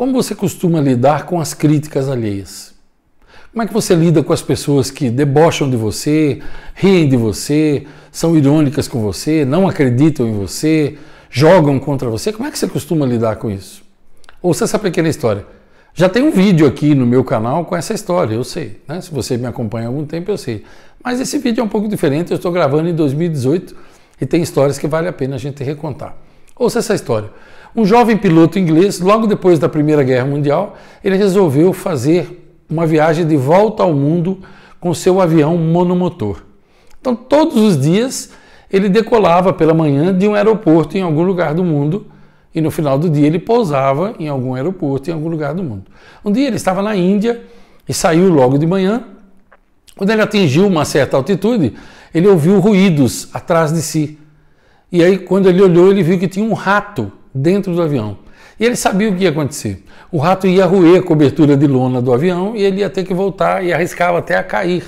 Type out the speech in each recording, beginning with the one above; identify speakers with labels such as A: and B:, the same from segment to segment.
A: Como você costuma lidar com as críticas alheias? Como é que você lida com as pessoas que debocham de você, riem de você, são irônicas com você, não acreditam em você, jogam contra você? Como é que você costuma lidar com isso? Ouça essa pequena história. Já tem um vídeo aqui no meu canal com essa história, eu sei. Né? Se você me acompanha há algum tempo, eu sei. Mas esse vídeo é um pouco diferente, eu estou gravando em 2018 e tem histórias que vale a pena a gente recontar. Ouça essa história. Um jovem piloto inglês, logo depois da Primeira Guerra Mundial, ele resolveu fazer uma viagem de volta ao mundo com seu avião monomotor. Então, todos os dias, ele decolava pela manhã de um aeroporto em algum lugar do mundo e no final do dia ele pousava em algum aeroporto em algum lugar do mundo. Um dia ele estava na Índia e saiu logo de manhã. Quando ele atingiu uma certa altitude, ele ouviu ruídos atrás de si. E aí, quando ele olhou, ele viu que tinha um rato dentro do avião. E ele sabia o que ia acontecer. O rato ia roer a cobertura de lona do avião e ele ia ter que voltar e arriscava até a cair.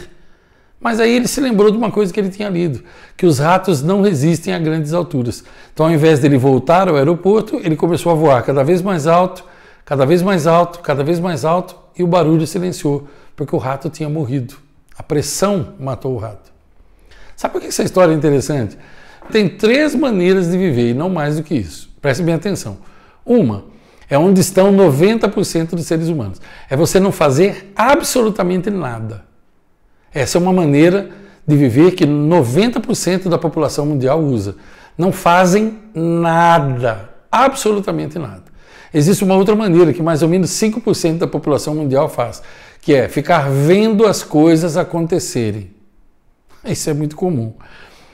A: Mas aí ele se lembrou de uma coisa que ele tinha lido, que os ratos não resistem a grandes alturas. Então, ao invés dele voltar ao aeroporto, ele começou a voar cada vez mais alto, cada vez mais alto, cada vez mais alto, e o barulho silenciou, porque o rato tinha morrido. A pressão matou o rato. Sabe por que essa história é interessante? tem três maneiras de viver e não mais do que isso. Preste bem atenção. Uma é onde estão 90% dos seres humanos. É você não fazer absolutamente nada. Essa é uma maneira de viver que 90% da população mundial usa. Não fazem nada, absolutamente nada. Existe uma outra maneira que mais ou menos 5% da população mundial faz, que é ficar vendo as coisas acontecerem. Isso é muito comum.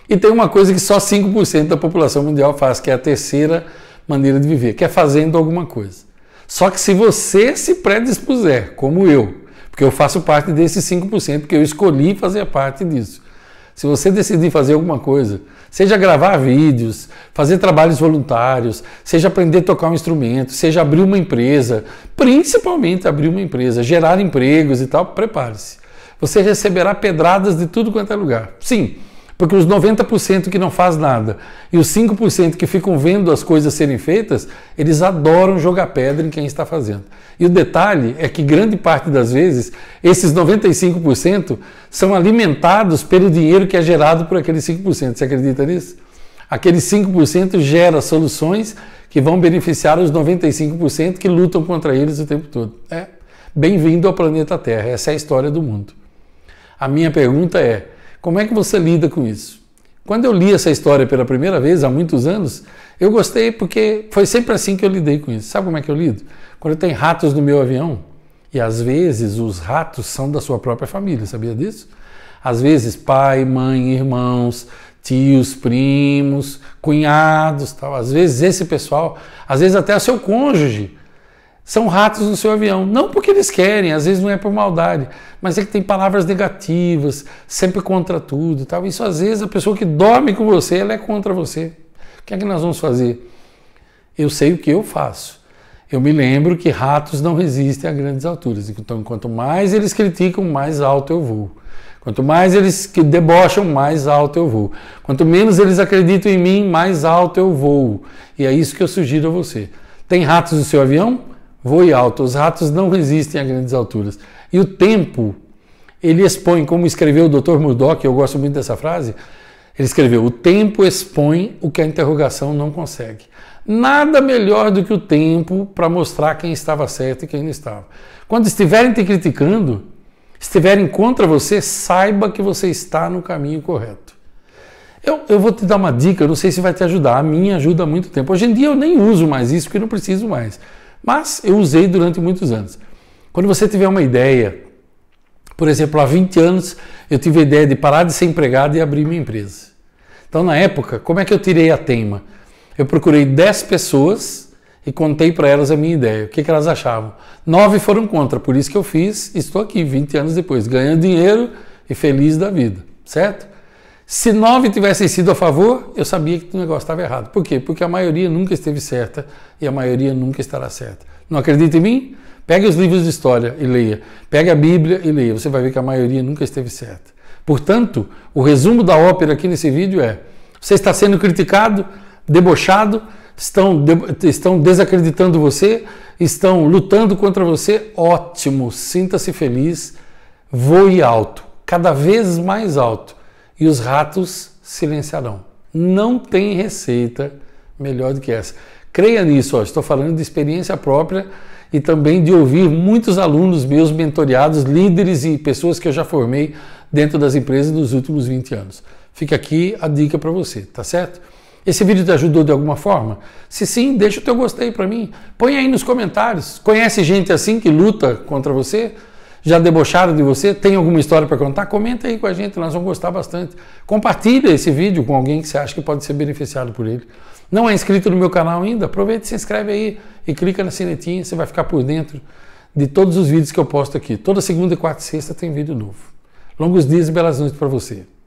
A: E tem uma coisa que só 5% da população mundial faz, que é a terceira maneira de viver, que é fazendo alguma coisa. Só que se você se predispuser, como eu, porque eu faço parte desses 5%, porque eu escolhi fazer parte disso. Se você decidir fazer alguma coisa, seja gravar vídeos, fazer trabalhos voluntários, seja aprender a tocar um instrumento, seja abrir uma empresa, principalmente abrir uma empresa, gerar empregos e tal, prepare-se. Você receberá pedradas de tudo quanto é lugar. Sim, porque os 90% que não faz nada e os 5% que ficam vendo as coisas serem feitas, eles adoram jogar pedra em quem está fazendo. E o detalhe é que grande parte das vezes, esses 95% são alimentados pelo dinheiro que é gerado por aqueles 5%. Você acredita nisso? Aqueles 5% gera soluções que vão beneficiar os 95% que lutam contra eles o tempo todo. É. Bem-vindo ao planeta Terra. Essa é a história do mundo. A minha pergunta é: como é que você lida com isso? Quando eu li essa história pela primeira vez, há muitos anos, eu gostei porque foi sempre assim que eu lidei com isso. Sabe como é que eu lido? Quando tem ratos no meu avião, e às vezes os ratos são da sua própria família, sabia disso? Às vezes pai, mãe, irmãos, tios, primos, cunhados, tal. Às vezes esse pessoal, às vezes até o seu cônjuge são ratos no seu avião. Não porque eles querem, às vezes não é por maldade, mas é que tem palavras negativas, sempre contra tudo tal. Isso às vezes a pessoa que dorme com você, ela é contra você. O que é que nós vamos fazer? Eu sei o que eu faço. Eu me lembro que ratos não resistem a grandes alturas. Então, quanto mais eles criticam, mais alto eu vou. Quanto mais eles que debocham, mais alto eu vou. Quanto menos eles acreditam em mim, mais alto eu vou. E é isso que eu sugiro a você. Tem ratos no seu avião? voe alto. Os ratos não resistem a grandes alturas. E o tempo, ele expõe, como escreveu o Dr. Murdoch, eu gosto muito dessa frase, ele escreveu: o tempo expõe o que a interrogação não consegue. Nada melhor do que o tempo para mostrar quem estava certo e quem não estava. Quando estiverem te criticando, estiverem contra você, saiba que você está no caminho correto. Eu, eu vou te dar uma dica, não sei se vai te ajudar. A minha ajuda há muito tempo. Hoje em dia eu nem uso mais isso, porque não preciso mais. Mas eu usei durante muitos anos. Quando você tiver uma ideia, por exemplo, há 20 anos eu tive a ideia de parar de ser empregado e abrir minha empresa. Então, na época, como é que eu tirei a tema? Eu procurei 10 pessoas e contei para elas a minha ideia, o que, que elas achavam. Nove foram contra, por isso que eu fiz, estou aqui 20 anos depois, ganhando dinheiro e feliz da vida, certo? Se nove tivessem sido a favor, eu sabia que o negócio estava errado. Por quê? Porque a maioria nunca esteve certa e a maioria nunca estará certa. Não acredita em mim? Pegue os livros de história e leia. Pegue a Bíblia e leia. Você vai ver que a maioria nunca esteve certa. Portanto, o resumo da ópera aqui nesse vídeo é: você está sendo criticado, debochado, estão, de, estão desacreditando você, estão lutando contra você. Ótimo, sinta-se feliz, voe alto, cada vez mais alto e os ratos silenciarão. Não tem receita melhor do que essa. Creia nisso, ó, estou falando de experiência própria e também de ouvir muitos alunos meus mentoreados, líderes e pessoas que eu já formei dentro das empresas nos últimos 20 anos. Fica aqui a dica para você, tá certo? Esse vídeo te ajudou de alguma forma? Se sim, deixa o teu gostei para mim. Põe aí nos comentários. Conhece gente assim que luta contra você? Já debocharam de você? Tem alguma história para contar? Comenta aí com a gente, nós vamos gostar bastante. Compartilha esse vídeo com alguém que você acha que pode ser beneficiado por ele. Não é inscrito no meu canal ainda? Aproveita e se inscreve aí e clica na sinetinha, você vai ficar por dentro de todos os vídeos que eu posto aqui. Toda segunda, quarta e sexta tem vídeo novo. Longos dias e belas noites para você.